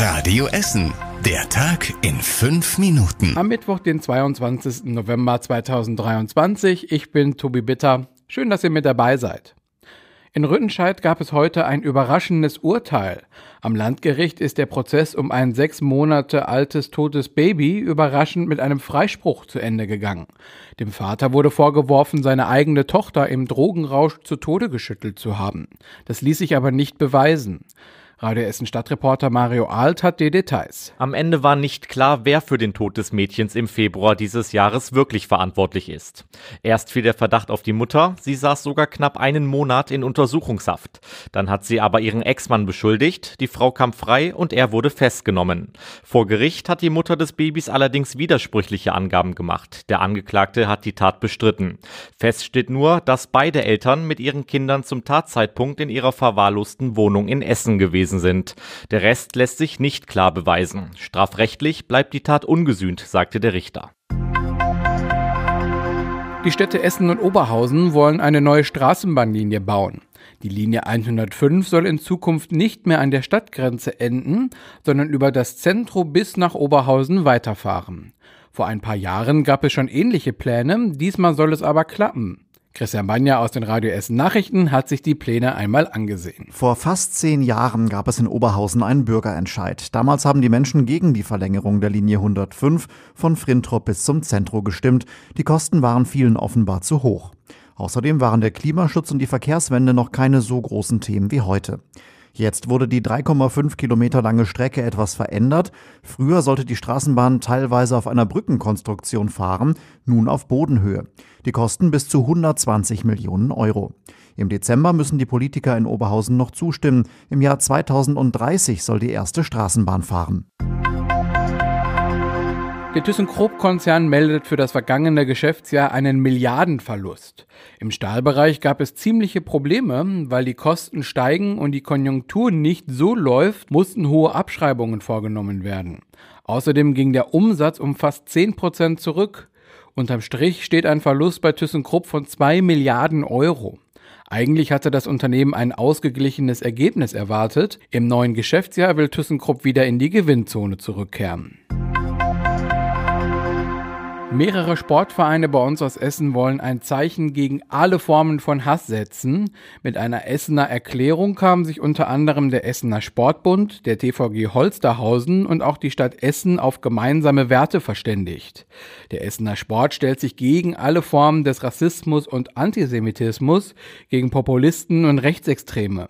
Radio Essen. Der Tag in fünf Minuten. Am Mittwoch, den 22. November 2023. Ich bin Tobi Bitter. Schön, dass ihr mit dabei seid. In Rüttenscheid gab es heute ein überraschendes Urteil. Am Landgericht ist der Prozess um ein sechs Monate altes totes Baby überraschend mit einem Freispruch zu Ende gegangen. Dem Vater wurde vorgeworfen, seine eigene Tochter im Drogenrausch zu Tode geschüttelt zu haben. Das ließ sich aber nicht beweisen. Radio Essen Stadtreporter Mario Alt hat die Details. Am Ende war nicht klar, wer für den Tod des Mädchens im Februar dieses Jahres wirklich verantwortlich ist. Erst fiel der Verdacht auf die Mutter, sie saß sogar knapp einen Monat in Untersuchungshaft. Dann hat sie aber ihren Ex-Mann beschuldigt, die Frau kam frei und er wurde festgenommen. Vor Gericht hat die Mutter des Babys allerdings widersprüchliche Angaben gemacht. Der Angeklagte hat die Tat bestritten. Fest steht nur, dass beide Eltern mit ihren Kindern zum Tatzeitpunkt in ihrer verwahrlosten Wohnung in Essen gewesen gewesen sind. Der Rest lässt sich nicht klar beweisen. Strafrechtlich bleibt die Tat ungesühnt, sagte der Richter. Die Städte Essen und Oberhausen wollen eine neue Straßenbahnlinie bauen. Die Linie 105 soll in Zukunft nicht mehr an der Stadtgrenze enden, sondern über das Zentrum bis nach Oberhausen weiterfahren. Vor ein paar Jahren gab es schon ähnliche Pläne, diesmal soll es aber klappen. Christian Banja aus den Radio Essen Nachrichten hat sich die Pläne einmal angesehen. Vor fast zehn Jahren gab es in Oberhausen einen Bürgerentscheid. Damals haben die Menschen gegen die Verlängerung der Linie 105 von Frintrop bis zum Zentrum gestimmt. Die Kosten waren vielen offenbar zu hoch. Außerdem waren der Klimaschutz und die Verkehrswende noch keine so großen Themen wie heute. Jetzt wurde die 3,5 Kilometer lange Strecke etwas verändert. Früher sollte die Straßenbahn teilweise auf einer Brückenkonstruktion fahren, nun auf Bodenhöhe. Die Kosten bis zu 120 Millionen Euro. Im Dezember müssen die Politiker in Oberhausen noch zustimmen. Im Jahr 2030 soll die erste Straßenbahn fahren. Der ThyssenKrupp-Konzern meldet für das vergangene Geschäftsjahr einen Milliardenverlust. Im Stahlbereich gab es ziemliche Probleme, weil die Kosten steigen und die Konjunktur nicht so läuft, mussten hohe Abschreibungen vorgenommen werden. Außerdem ging der Umsatz um fast 10% zurück. Unterm Strich steht ein Verlust bei ThyssenKrupp von 2 Milliarden Euro. Eigentlich hatte das Unternehmen ein ausgeglichenes Ergebnis erwartet. Im neuen Geschäftsjahr will ThyssenKrupp wieder in die Gewinnzone zurückkehren. Mehrere Sportvereine bei uns aus Essen wollen ein Zeichen gegen alle Formen von Hass setzen. Mit einer Essener Erklärung kamen sich unter anderem der Essener Sportbund, der TVG Holsterhausen und auch die Stadt Essen auf gemeinsame Werte verständigt. Der Essener Sport stellt sich gegen alle Formen des Rassismus und Antisemitismus, gegen Populisten und Rechtsextreme.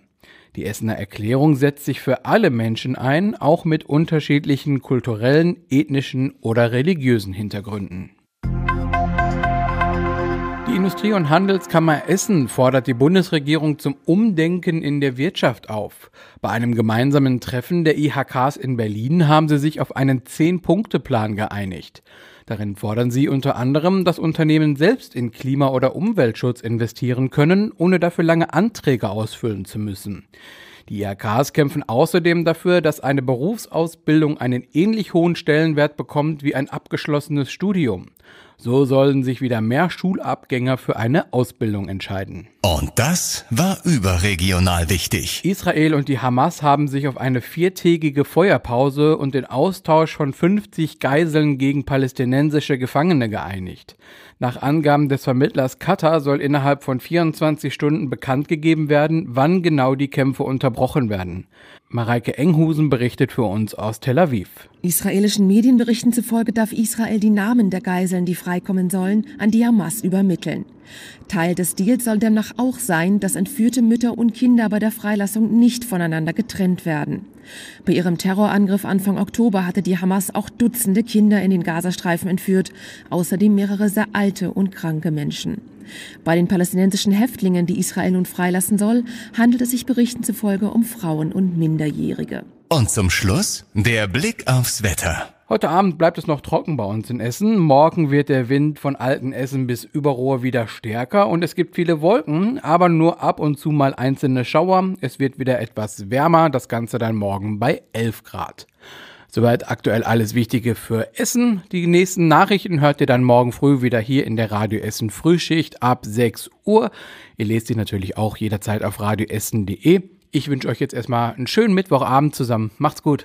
Die Essener Erklärung setzt sich für alle Menschen ein, auch mit unterschiedlichen kulturellen, ethnischen oder religiösen Hintergründen. Die Industrie- und Handelskammer Essen fordert die Bundesregierung zum Umdenken in der Wirtschaft auf. Bei einem gemeinsamen Treffen der IHKs in Berlin haben sie sich auf einen Zehn-Punkte-Plan geeinigt. Darin fordern sie unter anderem, dass Unternehmen selbst in Klima- oder Umweltschutz investieren können, ohne dafür lange Anträge ausfüllen zu müssen. Die IHKs kämpfen außerdem dafür, dass eine Berufsausbildung einen ähnlich hohen Stellenwert bekommt wie ein abgeschlossenes Studium. So sollen sich wieder mehr Schulabgänger für eine Ausbildung entscheiden. Und das war überregional wichtig. Israel und die Hamas haben sich auf eine viertägige Feuerpause und den Austausch von 50 Geiseln gegen palästinensische Gefangene geeinigt. Nach Angaben des Vermittlers Qatar soll innerhalb von 24 Stunden bekannt gegeben werden, wann genau die Kämpfe unterbrochen werden. Mareike Enghusen berichtet für uns aus Tel Aviv. Israelischen Medienberichten zufolge darf Israel die Namen der Geiseln, die freikommen sollen, an die Hamas übermitteln. Teil des Deals soll demnach auch sein, dass entführte Mütter und Kinder bei der Freilassung nicht voneinander getrennt werden. Bei ihrem Terrorangriff Anfang Oktober hatte die Hamas auch Dutzende Kinder in den Gazastreifen entführt, außerdem mehrere sehr alte und kranke Menschen. Bei den palästinensischen Häftlingen, die Israel nun freilassen soll, handelt es sich Berichten zufolge um Frauen und Minderjährige. Und zum Schluss der Blick aufs Wetter. Heute Abend bleibt es noch trocken bei uns in Essen. Morgen wird der Wind von alten Essen bis Überrohr wieder stärker und es gibt viele Wolken, aber nur ab und zu mal einzelne Schauer. Es wird wieder etwas wärmer, das Ganze dann morgen bei 11 Grad. Soweit aktuell alles Wichtige für Essen. Die nächsten Nachrichten hört ihr dann morgen früh wieder hier in der Radio Essen Frühschicht ab 6 Uhr. Ihr lest sie natürlich auch jederzeit auf radioessen.de. Ich wünsche euch jetzt erstmal einen schönen Mittwochabend zusammen. Macht's gut.